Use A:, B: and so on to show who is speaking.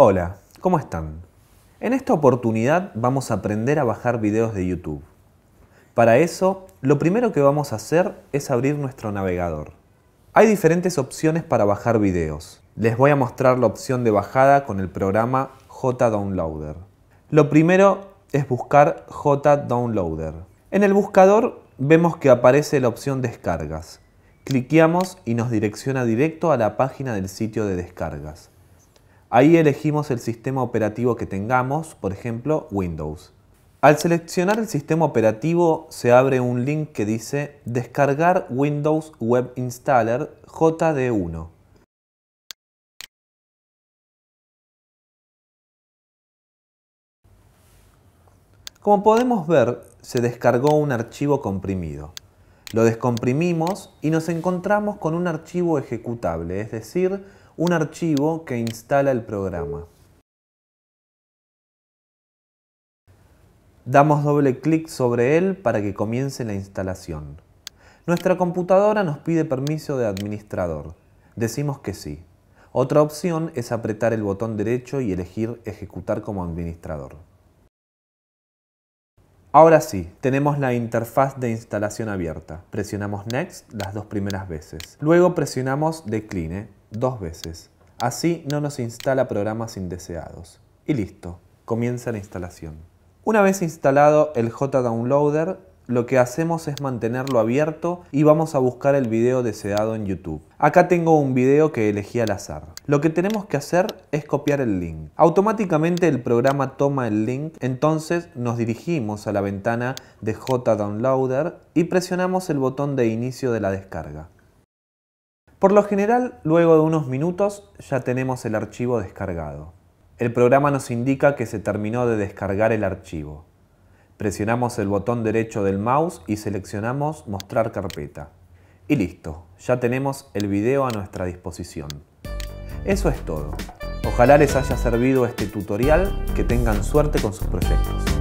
A: Hola, ¿cómo están? En esta oportunidad vamos a aprender a bajar videos de YouTube. Para eso, lo primero que vamos a hacer es abrir nuestro navegador. Hay diferentes opciones para bajar videos. Les voy a mostrar la opción de bajada con el programa JDownloader. Lo primero es buscar JDownloader. En el buscador vemos que aparece la opción descargas. Cliqueamos y nos direcciona directo a la página del sitio de descargas. Ahí elegimos el sistema operativo que tengamos, por ejemplo Windows. Al seleccionar el sistema operativo se abre un link que dice Descargar Windows Web Installer JD1. Como podemos ver, se descargó un archivo comprimido. Lo descomprimimos y nos encontramos con un archivo ejecutable, es decir, un archivo que instala el programa. Damos doble clic sobre él para que comience la instalación. Nuestra computadora nos pide permiso de administrador. Decimos que sí. Otra opción es apretar el botón derecho y elegir Ejecutar como administrador. Ahora sí, tenemos la interfaz de instalación abierta. Presionamos Next las dos primeras veces. Luego presionamos Decline dos veces. Así no nos instala programas indeseados. Y listo, comienza la instalación. Una vez instalado el JDownloader, lo que hacemos es mantenerlo abierto y vamos a buscar el video deseado en YouTube. Acá tengo un video que elegí al azar. Lo que tenemos que hacer es copiar el link. Automáticamente el programa toma el link, entonces nos dirigimos a la ventana de JDownloader y presionamos el botón de inicio de la descarga. Por lo general, luego de unos minutos ya tenemos el archivo descargado. El programa nos indica que se terminó de descargar el archivo. Presionamos el botón derecho del mouse y seleccionamos Mostrar carpeta. Y listo, ya tenemos el video a nuestra disposición. Eso es todo. Ojalá les haya servido este tutorial, que tengan suerte con sus proyectos.